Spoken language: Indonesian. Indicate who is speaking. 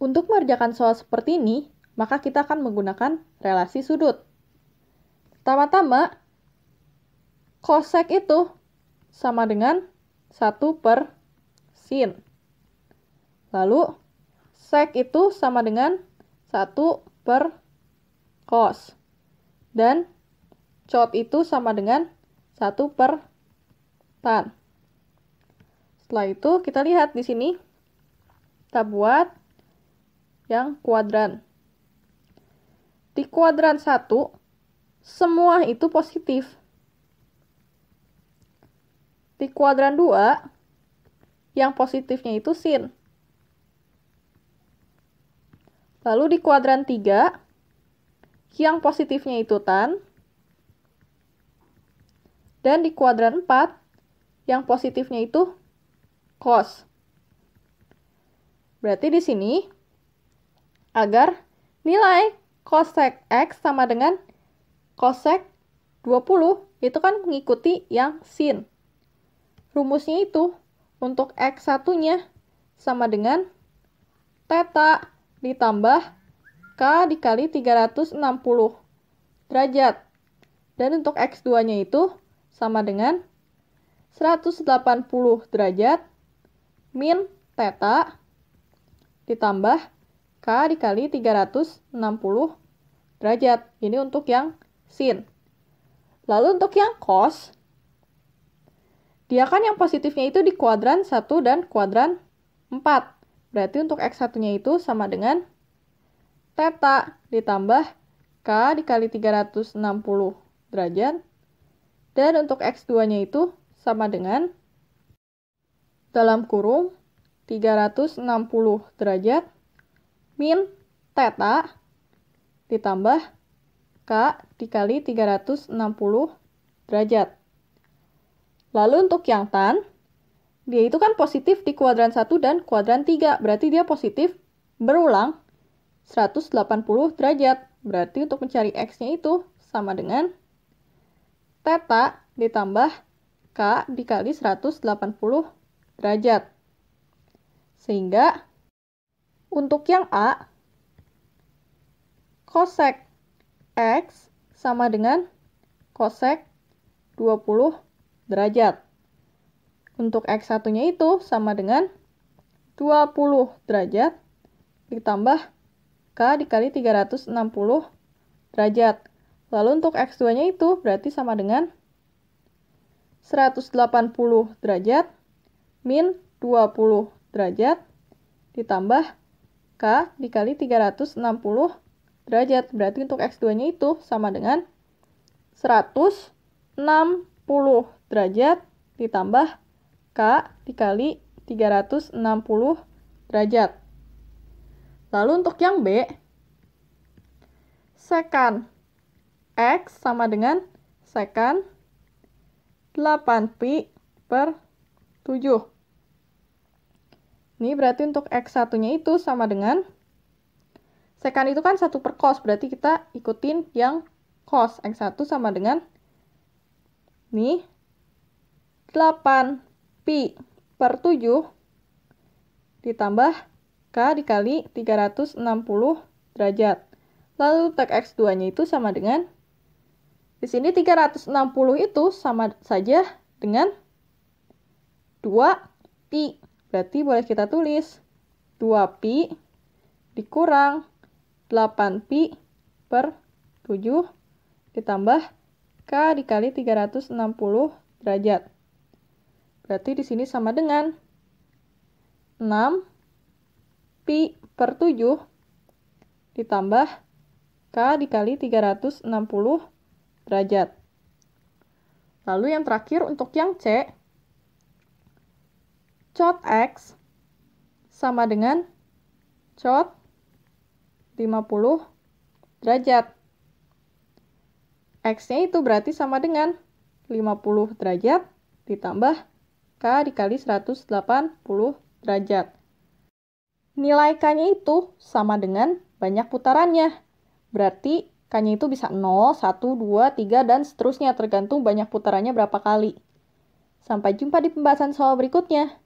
Speaker 1: Untuk mengerjakan soal seperti ini, maka kita akan menggunakan relasi sudut. Pertama-tama, cosec itu sama dengan 1 per sin. Lalu, sec itu sama dengan 1 per cos. Dan cot itu sama dengan 1 per tan. Setelah itu kita lihat di sini kita buat yang kuadran. Di kuadran 1, semua itu positif. Di kuadran 2, yang positifnya itu sin. Lalu di kuadran 3, yang positifnya itu tan. Dan di kuadran 4, yang positifnya itu cos. Berarti di sini agar nilai cosec X sama dengan cosec 20 itu kan mengikuti yang sin. Rumusnya itu untuk x satunya sama dengan teta ditambah K dikali 360 derajat. Dan untuk X2-nya itu sama dengan 180 derajat min teta ditambah K dikali 360 derajat. Ini untuk yang sin. Lalu untuk yang cos, dia kan yang positifnya itu di kuadran 1 dan kuadran 4. Berarti untuk x satunya itu sama dengan teta ditambah K dikali 360 derajat. Dan untuk X2-nya itu sama dengan dalam kurung 360 derajat min teta ditambah K dikali 360 derajat. Lalu untuk yang tan, dia itu kan positif di kuadran 1 dan kuadran 3, berarti dia positif berulang 180 derajat. Berarti untuk mencari X-nya itu sama dengan teta ditambah K dikali 180 derajat. Sehingga untuk yang A, cosec X sama dengan cosec 20 derajat. Untuk x satunya itu sama dengan 20 derajat ditambah K dikali 360 derajat. Lalu untuk x 2 itu berarti sama dengan 180 derajat min 20 derajat ditambah K dikali 360 derajat. Berarti untuk X2-nya itu sama dengan 160 derajat ditambah K dikali 360 derajat. Lalu untuk yang B, sekan X sama dengan sekan 8pi per 7. Ini berarti untuk X1-nya itu sama dengan sekan itu kan 1 per cos, berarti kita ikutin yang cos. X1 sama dengan nih 8pi per 7 ditambah K dikali 360 derajat. Lalu tag X2-nya itu sama dengan di sini 360 itu sama saja dengan 2 pi Berarti boleh kita tulis 2pi dikurang 8pi per 7 ditambah K dikali 360 derajat. Berarti di sini sama dengan 6pi per 7 ditambah K dikali 360 derajat. Lalu yang terakhir untuk yang C, cot X sama dengan cot 50 derajat. X-nya itu berarti sama dengan 50 derajat ditambah K dikali 180 derajat. Nilai K-nya itu sama dengan banyak putarannya. Berarti K-nya itu bisa 0, 1, 2, 3, dan seterusnya tergantung banyak putarannya berapa kali. Sampai jumpa di pembahasan soal berikutnya.